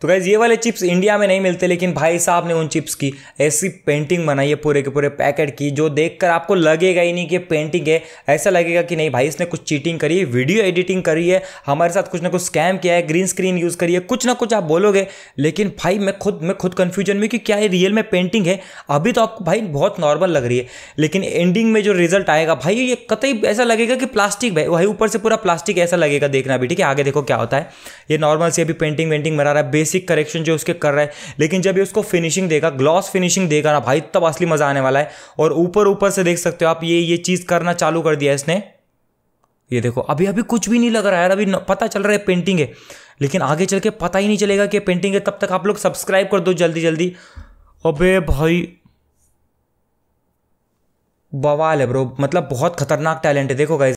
तो गैज़ ये वाले चिप्स इंडिया में नहीं मिलते लेकिन भाई साहब ने उन चिप्स की ऐसी पेंटिंग बनाई है पूरे के पूरे पैकेट की जो देखकर आपको लगेगा ही नहीं कि पेंटिंग है ऐसा लगेगा कि नहीं भाई इसने कुछ चीटिंग करी है वीडियो एडिटिंग करी है हमारे साथ कुछ ना कुछ स्कैम किया है ग्रीन स्क्रीन यूज़ करी है कुछ ना कुछ आप बोलोगे लेकिन भाई मैं खुद मैं खुद कन्फ्यूजन में कि क्या ये रियल में पेंटिंग है अभी तो आपको भाई बहुत नॉर्मल लग रही है लेकिन एंडिंग में जो रिजल्ट आएगा भाई ये कतई ऐसा लगेगा कि प्लास्टिक भाई वही ऊपर से पूरा प्लास्टिक ऐसा लगेगा देखना भी ठीक है आगे देखो क्या होता है ये नॉर्मल से अभी पेंटिंग वेंटिंग बना रहा है बेसिक करेक्शन जो उसके कर रहा है लेकिन जब ये उसको फिनिशिंग देगा ग्लॉस फिनिशिंग देगा ना भाई तब असली मज़ा आने वाला है और ऊपर ऊपर से देख सकते हो आप ये ये चीज़ करना चालू कर दिया इसने ये देखो अभी अभी कुछ भी नहीं लग रहा है अभी पता चल रहा है पेंटिंग है लेकिन आगे चल के पता ही नहीं चलेगा कि पेंटिंग है तब तक आप लोग सब्सक्राइब कर दो जल्दी जल्दी अबे भाई बवाल है ब्रो मतलब बहुत खतरनाक टैलेंट है देखो गाइज